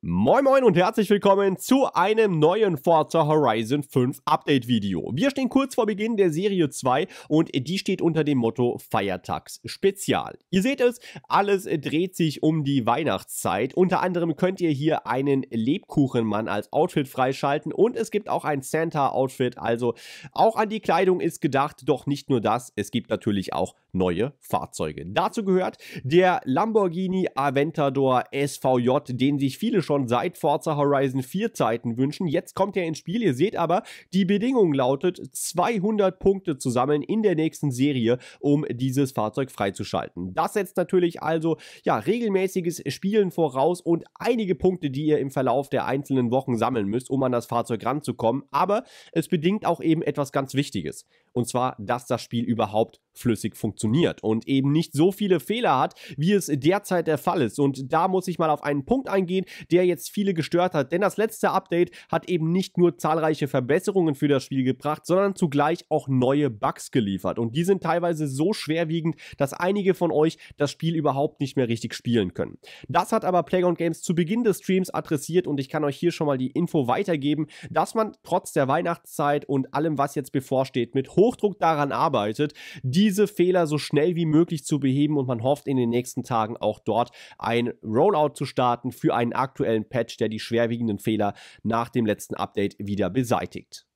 Moin moin und herzlich willkommen zu einem neuen Forza Horizon 5 Update Video. Wir stehen kurz vor Beginn der Serie 2 und die steht unter dem Motto Feiertags Spezial. Ihr seht es, alles dreht sich um die Weihnachtszeit. Unter anderem könnt ihr hier einen Lebkuchenmann als Outfit freischalten und es gibt auch ein Santa Outfit, also auch an die Kleidung ist gedacht, doch nicht nur das, es gibt natürlich auch neue Fahrzeuge. Dazu gehört der Lamborghini Aventador SVJ, den sich viele schon seit Forza Horizon 4 Zeiten wünschen. Jetzt kommt er ins Spiel. Ihr seht aber, die Bedingung lautet, 200 Punkte zu sammeln in der nächsten Serie, um dieses Fahrzeug freizuschalten. Das setzt natürlich also ja, regelmäßiges Spielen voraus und einige Punkte, die ihr im Verlauf der einzelnen Wochen sammeln müsst, um an das Fahrzeug ranzukommen. Aber es bedingt auch eben etwas ganz Wichtiges. Und zwar, dass das Spiel überhaupt flüssig funktioniert und eben nicht so viele Fehler hat, wie es derzeit der Fall ist. Und da muss ich mal auf einen Punkt eingehen, der der jetzt viele gestört hat. Denn das letzte Update hat eben nicht nur zahlreiche Verbesserungen für das Spiel gebracht, sondern zugleich auch neue Bugs geliefert. Und die sind teilweise so schwerwiegend, dass einige von euch das Spiel überhaupt nicht mehr richtig spielen können. Das hat aber Playground Games zu Beginn des Streams adressiert und ich kann euch hier schon mal die Info weitergeben, dass man trotz der Weihnachtszeit und allem, was jetzt bevorsteht, mit Hochdruck daran arbeitet, diese Fehler so schnell wie möglich zu beheben und man hofft in den nächsten Tagen auch dort ein Rollout zu starten für einen aktuellen aktuellen Patch, der die schwerwiegenden Fehler nach dem letzten Update wieder beseitigt.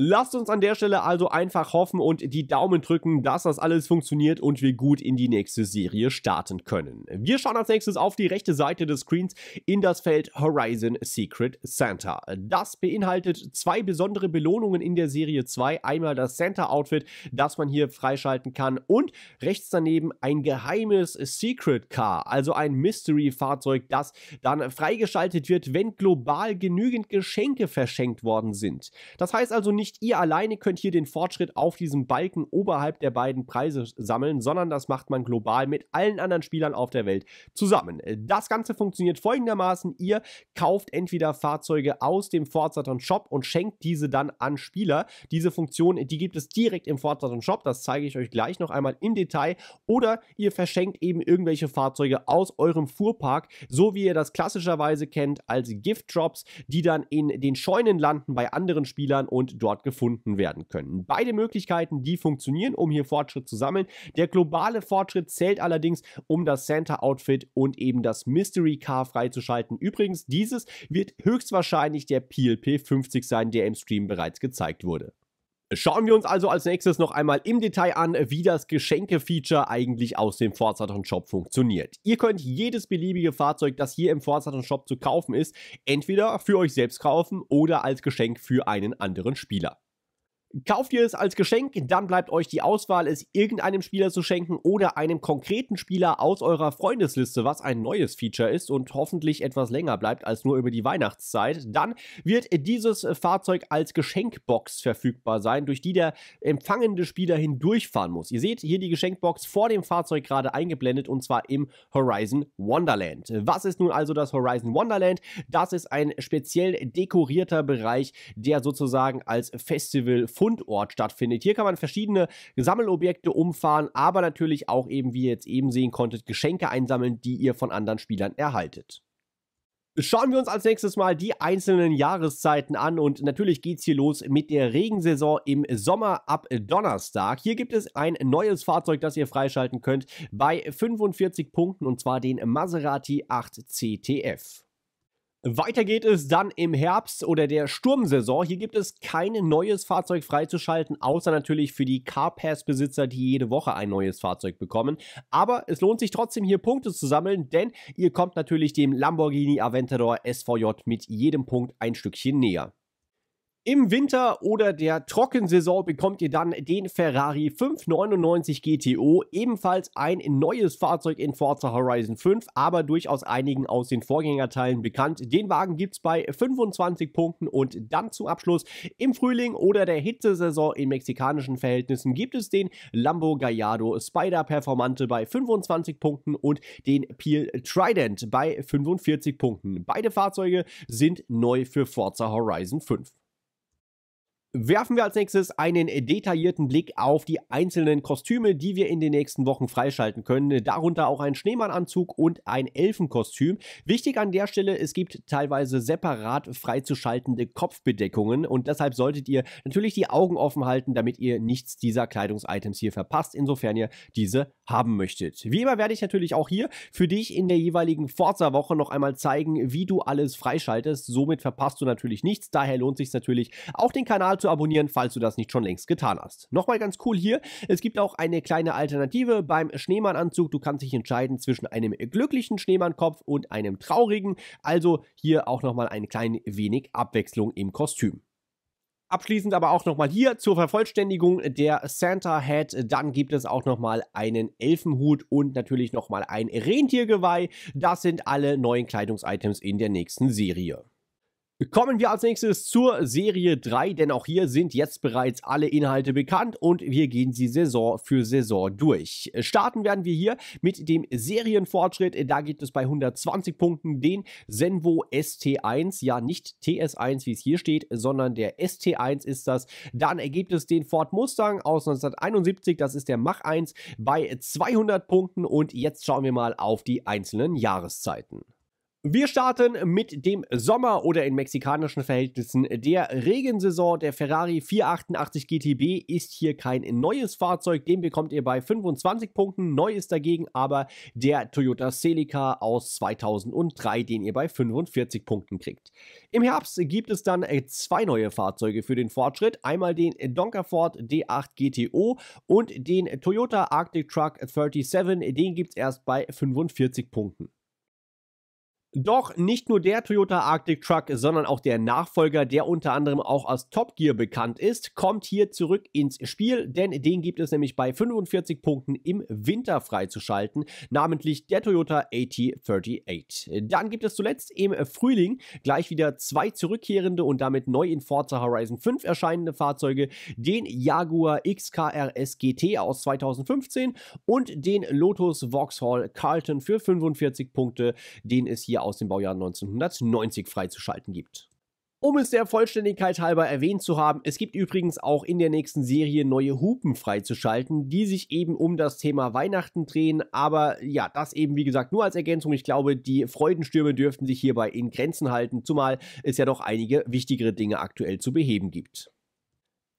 Lasst uns an der Stelle also einfach hoffen und die Daumen drücken, dass das alles funktioniert und wir gut in die nächste Serie starten können. Wir schauen als nächstes auf die rechte Seite des Screens in das Feld Horizon Secret Santa. Das beinhaltet zwei besondere Belohnungen in der Serie 2. Einmal das Santa-Outfit, das man hier freischalten kann und rechts daneben ein geheimes Secret Car, also ein Mystery-Fahrzeug, das dann freigeschaltet wird, wenn global genügend Geschenke verschenkt worden sind. Das heißt also nicht nicht ihr alleine könnt hier den Fortschritt auf diesem Balken oberhalb der beiden Preise sammeln, sondern das macht man global mit allen anderen Spielern auf der Welt zusammen. Das Ganze funktioniert folgendermaßen. Ihr kauft entweder Fahrzeuge aus dem Forzaton Shop und schenkt diese dann an Spieler. Diese Funktion, die gibt es direkt im Forzaton Shop. Das zeige ich euch gleich noch einmal im Detail. Oder ihr verschenkt eben irgendwelche Fahrzeuge aus eurem Fuhrpark, so wie ihr das klassischerweise kennt als Gift Drops, die dann in den Scheunen landen bei anderen Spielern und dort dort gefunden werden können. Beide Möglichkeiten, die funktionieren, um hier Fortschritt zu sammeln. Der globale Fortschritt zählt allerdings, um das Santa-Outfit und eben das Mystery-Car freizuschalten. Übrigens, dieses wird höchstwahrscheinlich der PLP 50 sein, der im Stream bereits gezeigt wurde. Schauen wir uns also als nächstes noch einmal im Detail an, wie das Geschenke-Feature eigentlich aus dem Forza Saturn Shop funktioniert. Ihr könnt jedes beliebige Fahrzeug, das hier im Forza Saturn Shop zu kaufen ist, entweder für euch selbst kaufen oder als Geschenk für einen anderen Spieler. Kauft ihr es als Geschenk, dann bleibt euch die Auswahl, es irgendeinem Spieler zu schenken oder einem konkreten Spieler aus eurer Freundesliste, was ein neues Feature ist und hoffentlich etwas länger bleibt als nur über die Weihnachtszeit. Dann wird dieses Fahrzeug als Geschenkbox verfügbar sein, durch die der empfangende Spieler hindurchfahren muss. Ihr seht hier die Geschenkbox vor dem Fahrzeug gerade eingeblendet und zwar im Horizon Wonderland. Was ist nun also das Horizon Wonderland? Das ist ein speziell dekorierter Bereich, der sozusagen als Festival Fundort stattfindet. Hier kann man verschiedene Sammelobjekte umfahren, aber natürlich auch eben, wie ihr jetzt eben sehen konntet, Geschenke einsammeln, die ihr von anderen Spielern erhaltet. Schauen wir uns als nächstes mal die einzelnen Jahreszeiten an und natürlich geht es hier los mit der Regensaison im Sommer ab Donnerstag. Hier gibt es ein neues Fahrzeug, das ihr freischalten könnt bei 45 Punkten und zwar den Maserati 8 CTF. Weiter geht es dann im Herbst oder der Sturmsaison. Hier gibt es kein neues Fahrzeug freizuschalten, außer natürlich für die Carpass-Besitzer, die jede Woche ein neues Fahrzeug bekommen. Aber es lohnt sich trotzdem hier Punkte zu sammeln, denn ihr kommt natürlich dem Lamborghini Aventador SVJ mit jedem Punkt ein Stückchen näher. Im Winter oder der Trockensaison bekommt ihr dann den Ferrari 599 GTO, ebenfalls ein neues Fahrzeug in Forza Horizon 5, aber durchaus einigen aus den Vorgängerteilen bekannt. Den Wagen gibt es bei 25 Punkten und dann zum Abschluss im Frühling oder der Hitzesaison in mexikanischen Verhältnissen gibt es den Lambo Gallardo Spider Performante bei 25 Punkten und den Peel Trident bei 45 Punkten. Beide Fahrzeuge sind neu für Forza Horizon 5 werfen wir als nächstes einen detaillierten Blick auf die einzelnen Kostüme, die wir in den nächsten Wochen freischalten können. Darunter auch ein Schneemannanzug und ein Elfenkostüm. Wichtig an der Stelle, es gibt teilweise separat freizuschaltende Kopfbedeckungen und deshalb solltet ihr natürlich die Augen offen halten, damit ihr nichts dieser Kleidungsitems hier verpasst, insofern ihr diese haben möchtet. Wie immer werde ich natürlich auch hier für dich in der jeweiligen Forza-Woche noch einmal zeigen, wie du alles freischaltest. Somit verpasst du natürlich nichts. Daher lohnt sich natürlich auch den Kanal zu abonnieren, falls du das nicht schon längst getan hast. Nochmal ganz cool hier, es gibt auch eine kleine Alternative beim Schneemannanzug. Du kannst dich entscheiden zwischen einem glücklichen Schneemannkopf und einem traurigen. Also hier auch nochmal ein klein wenig Abwechslung im Kostüm. Abschließend aber auch nochmal hier zur Vervollständigung der Santa Hat. Dann gibt es auch nochmal einen Elfenhut und natürlich nochmal ein Rentiergeweih. Das sind alle neuen Kleidungsitems in der nächsten Serie. Kommen wir als nächstes zur Serie 3, denn auch hier sind jetzt bereits alle Inhalte bekannt und wir gehen sie Saison für Saison durch. Starten werden wir hier mit dem Serienfortschritt. Da gibt es bei 120 Punkten den Senvo ST1, ja nicht TS1, wie es hier steht, sondern der ST1 ist das. Dann gibt es den Ford Mustang aus 1971, das ist der Mach 1 bei 200 Punkten und jetzt schauen wir mal auf die einzelnen Jahreszeiten. Wir starten mit dem Sommer oder in mexikanischen Verhältnissen der Regensaison. Der Ferrari 488 GTB ist hier kein neues Fahrzeug. Den bekommt ihr bei 25 Punkten. Neu ist dagegen aber der Toyota Celica aus 2003, den ihr bei 45 Punkten kriegt. Im Herbst gibt es dann zwei neue Fahrzeuge für den Fortschritt. Einmal den Donkerford D8 GTO und den Toyota Arctic Truck 37. Den gibt es erst bei 45 Punkten. Doch nicht nur der Toyota Arctic Truck, sondern auch der Nachfolger, der unter anderem auch als Top Gear bekannt ist, kommt hier zurück ins Spiel, denn den gibt es nämlich bei 45 Punkten im Winter freizuschalten, namentlich der Toyota AT38. Dann gibt es zuletzt im Frühling gleich wieder zwei zurückkehrende und damit neu in Forza Horizon 5 erscheinende Fahrzeuge, den Jaguar XKRS GT aus 2015 und den Lotus Vauxhall Carlton für 45 Punkte, den es hier auch aus dem Baujahr 1990 freizuschalten gibt. Um es der Vollständigkeit halber erwähnt zu haben, es gibt übrigens auch in der nächsten Serie neue Hupen freizuschalten, die sich eben um das Thema Weihnachten drehen. Aber ja, das eben wie gesagt nur als Ergänzung. Ich glaube, die Freudenstürme dürften sich hierbei in Grenzen halten, zumal es ja doch einige wichtigere Dinge aktuell zu beheben gibt.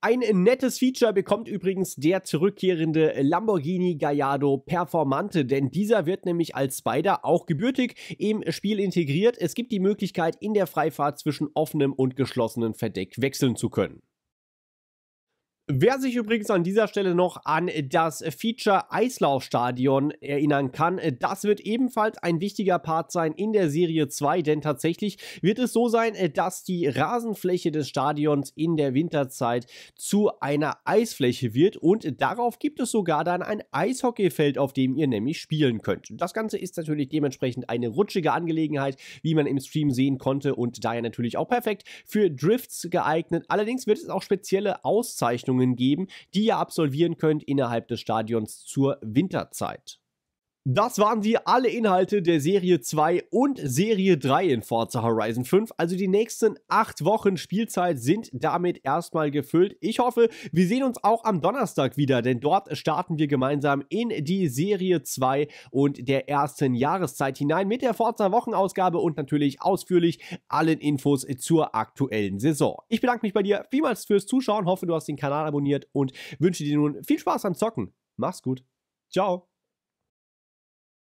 Ein nettes Feature bekommt übrigens der zurückkehrende Lamborghini Gallardo Performante, denn dieser wird nämlich als Spider auch gebürtig im Spiel integriert. Es gibt die Möglichkeit, in der Freifahrt zwischen offenem und geschlossenem Verdeck wechseln zu können. Wer sich übrigens an dieser Stelle noch an das Feature Eislaufstadion erinnern kann, das wird ebenfalls ein wichtiger Part sein in der Serie 2, denn tatsächlich wird es so sein, dass die Rasenfläche des Stadions in der Winterzeit zu einer Eisfläche wird und darauf gibt es sogar dann ein Eishockeyfeld, auf dem ihr nämlich spielen könnt. Das Ganze ist natürlich dementsprechend eine rutschige Angelegenheit, wie man im Stream sehen konnte und daher natürlich auch perfekt für Drifts geeignet. Allerdings wird es auch spezielle Auszeichnungen Veranstaltungen geben, die ihr absolvieren könnt innerhalb des Stadions zur Winterzeit. Das waren sie, alle Inhalte der Serie 2 und Serie 3 in Forza Horizon 5. Also die nächsten acht Wochen Spielzeit sind damit erstmal gefüllt. Ich hoffe, wir sehen uns auch am Donnerstag wieder, denn dort starten wir gemeinsam in die Serie 2 und der ersten Jahreszeit hinein mit der Forza Wochenausgabe und natürlich ausführlich allen Infos zur aktuellen Saison. Ich bedanke mich bei dir vielmals fürs Zuschauen, hoffe, du hast den Kanal abonniert und wünsche dir nun viel Spaß am Zocken. Mach's gut. Ciao.